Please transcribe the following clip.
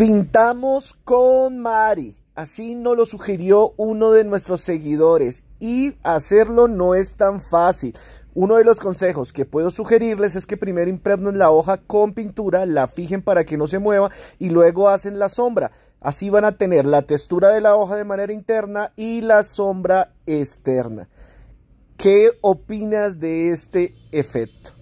Pintamos con Mari. Así nos lo sugirió uno de nuestros seguidores y hacerlo no es tan fácil. Uno de los consejos que puedo sugerirles es que primero impregnen la hoja con pintura, la fijen para que no se mueva y luego hacen la sombra. Así van a tener la textura de la hoja de manera interna y la sombra externa. ¿Qué opinas de este efecto?